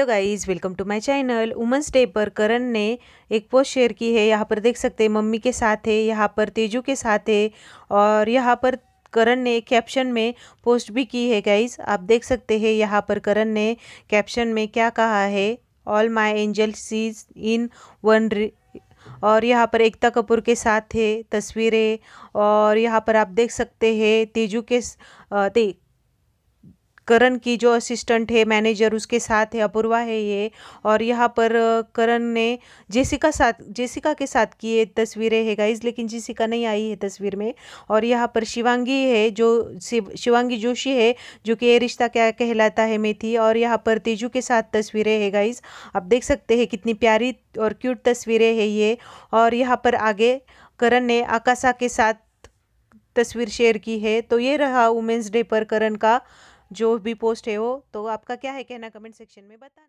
hello guys welcome to my channel women's day पर करण ने एक पोस्ट शेयर की है यहाँ पर देख सकते हैं मम्मी के साथ है यहाँ पर तेजू के साथ है और यहाँ पर करण ने कैप्शन में पोस्ट भी की है गाइस आप देख सकते हैं यहाँ पर करण ने कैप्शन में क्या कहा है all my angels in one और यहाँ पर एकता कपूर के साथ है तस्वीरें और यहाँ पर आप देख सकते हैं तेजू के ते करण की जो असिस्टेंट है मैनेजर उसके साथ है अपूर्वा है ये और यहाँ पर करण ने जेसिका साथ जेसिका के साथ की ये तस्वीरें है गाइज लेकिन जेसिका नहीं आई है तस्वीर में और यहाँ पर शिवांगी है जो शिवांगी जोशी है जो कि ये रिश्ता क्या कहलाता है मेथी और यहाँ पर तेजू के साथ तस्वीरें है गाइज आप देख सकते हैं कितनी प्यारी और क्यूट तस्वीरें है ये और यहाँ पर आगे करण ने आकाशा के साथ तस्वीर शेयर की है तो ये रहा वुमेंस डे पर करण का जो भी पोस्ट है वो तो आपका क्या है कहना कमेंट सेक्शन में बताना